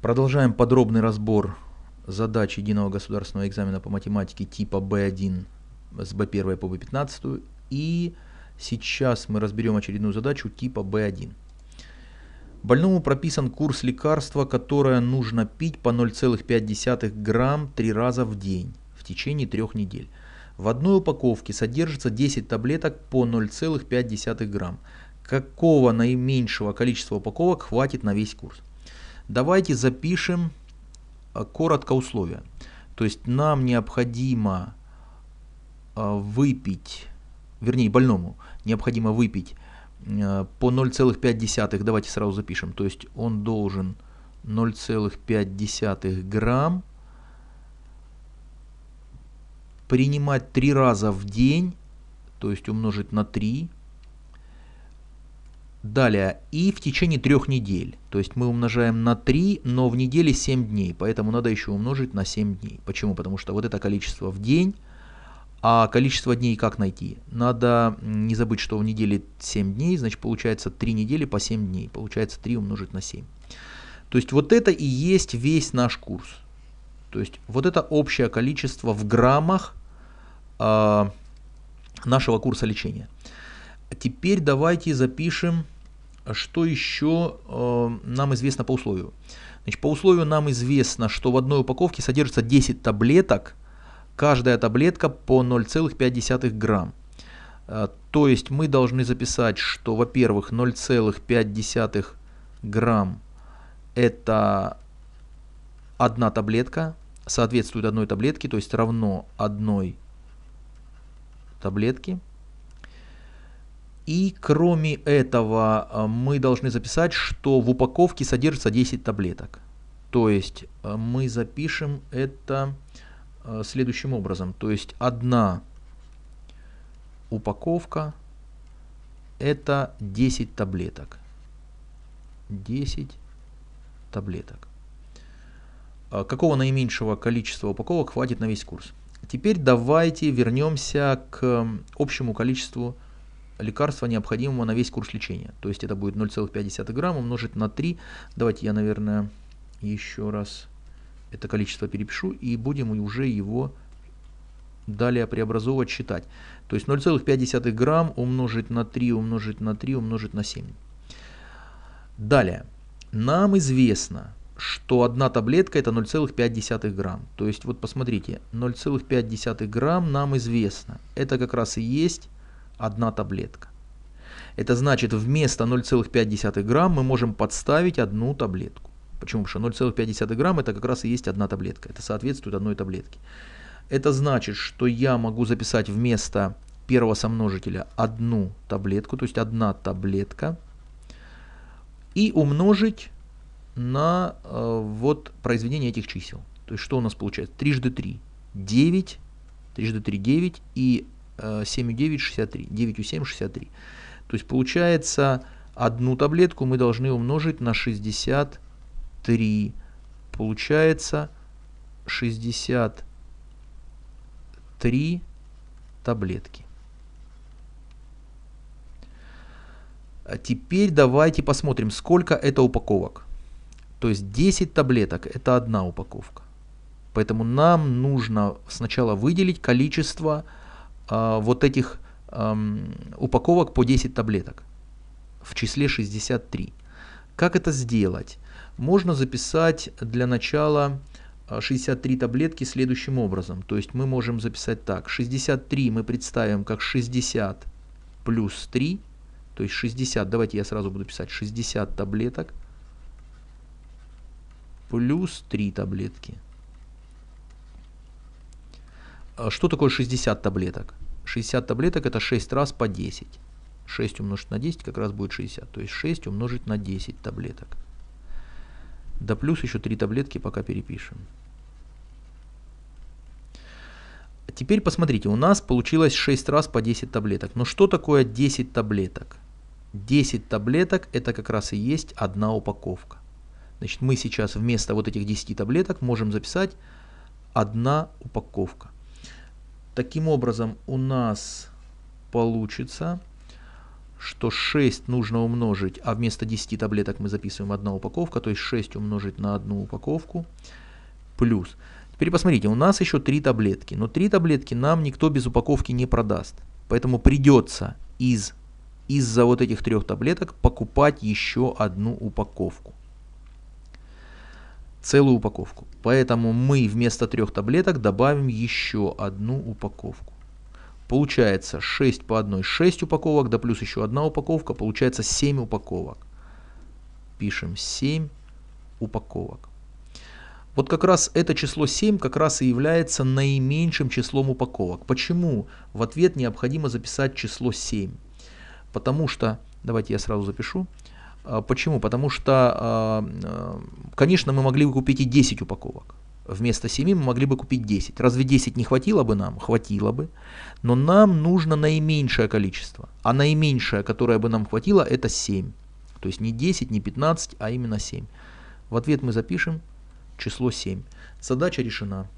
Продолжаем подробный разбор задач единого государственного экзамена по математике типа B1 с B1 по B15. И сейчас мы разберем очередную задачу типа B1. Больному прописан курс лекарства, которое нужно пить по 0,5 грамм три раза в день в течение трех недель. В одной упаковке содержится 10 таблеток по 0,5 грамм. Какого наименьшего количества упаковок хватит на весь курс? Давайте запишем а, коротко условия. То есть нам необходимо а, выпить, вернее больному необходимо выпить а, по 0,5, давайте сразу запишем, то есть он должен 0,5 грамм принимать 3 раза в день, то есть умножить на 3, Далее, и в течение трех недель. То есть мы умножаем на 3, но в неделе 7 дней, поэтому надо еще умножить на 7 дней. Почему? Потому что вот это количество в день, а количество дней как найти? Надо не забыть, что в неделе 7 дней, значит получается 3 недели по 7 дней. Получается 3 умножить на 7. То есть вот это и есть весь наш курс. То есть вот это общее количество в граммах э, нашего курса лечения. Теперь давайте запишем а что еще э, нам известно по условию? Значит, по условию нам известно, что в одной упаковке содержится 10 таблеток, каждая таблетка по 0,5 грамм. Э, то есть мы должны записать, что, во-первых, 0,5 грамм это одна таблетка, соответствует одной таблетке, то есть равно одной таблетке. И кроме этого э, мы должны записать, что в упаковке содержится 10 таблеток. То есть э, мы запишем это э, следующим образом. То есть одна упаковка это 10 таблеток. 10 таблеток. Какого наименьшего количества упаковок хватит на весь курс? Теперь давайте вернемся к общему количеству таблеток лекарства, необходимого на весь курс лечения. То есть это будет 0,5 грамма умножить на 3. Давайте я, наверное, еще раз это количество перепишу и будем уже его далее преобразовывать, считать. То есть 0,5 грамм умножить на 3, умножить на 3, умножить на 7. Далее. Нам известно, что одна таблетка это 0,5 грамм. То есть вот посмотрите, 0,5 грамм нам известно. Это как раз и есть одна таблетка. Это значит, вместо 0,5 грамм мы можем подставить одну таблетку. Почему? Потому что 0,5 грамм это как раз и есть одна таблетка. Это соответствует одной таблетке. Это значит, что я могу записать вместо первого сомножителя одну таблетку, то есть одна таблетка, и умножить на э, вот произведение этих чисел. То есть что у нас получается? 3 жды 3 – 9, 3 жды 3 – 9, и 7 и 9 – 63, 9 и 7 – 63. То есть получается, одну таблетку мы должны умножить на 63. Получается 63 таблетки. А теперь давайте посмотрим, сколько это упаковок. То есть 10 таблеток – это одна упаковка. Поэтому нам нужно сначала выделить количество таблеток Э, вот этих эм, упаковок по 10 таблеток, в числе 63. Как это сделать? Можно записать для начала 63 э, таблетки следующим образом. То есть мы можем записать так. 63 мы представим как 60 плюс 3, то есть 60, давайте я сразу буду писать 60 таблеток плюс 3 таблетки. А что такое 60 таблеток? 60 таблеток это 6 раз по 10. 6 умножить на 10 как раз будет 60. То есть 6 умножить на 10 таблеток. Да плюс еще 3 таблетки пока перепишем. Теперь посмотрите, у нас получилось 6 раз по 10 таблеток. Но что такое 10 таблеток? 10 таблеток это как раз и есть одна упаковка. Значит, мы сейчас вместо вот этих 10 таблеток можем записать одна упаковка. Таким образом у нас получится, что 6 нужно умножить, а вместо 10 таблеток мы записываем 1 упаковка, то есть 6 умножить на 1 упаковку плюс. Теперь посмотрите, у нас еще 3 таблетки, но 3 таблетки нам никто без упаковки не продаст. Поэтому придется из из-за вот этих трех таблеток покупать еще одну упаковку целую упаковку. Поэтому мы вместо трех таблеток добавим еще одну упаковку. Получается 6 по 1, 6 упаковок, да плюс еще одна упаковка, получается 7 упаковок. Пишем 7 упаковок. Вот как раз это число 7 как раз и является наименьшим числом упаковок. Почему в ответ необходимо записать число 7? Потому что, давайте я сразу запишу, а, Почему? Потому что а, а, Конечно, мы могли бы купить и 10 упаковок. Вместо 7 мы могли бы купить 10. Разве 10 не хватило бы нам? Хватило бы. Но нам нужно наименьшее количество. А наименьшее, которое бы нам хватило, это 7. То есть не 10, не 15, а именно 7. В ответ мы запишем число 7. Задача решена.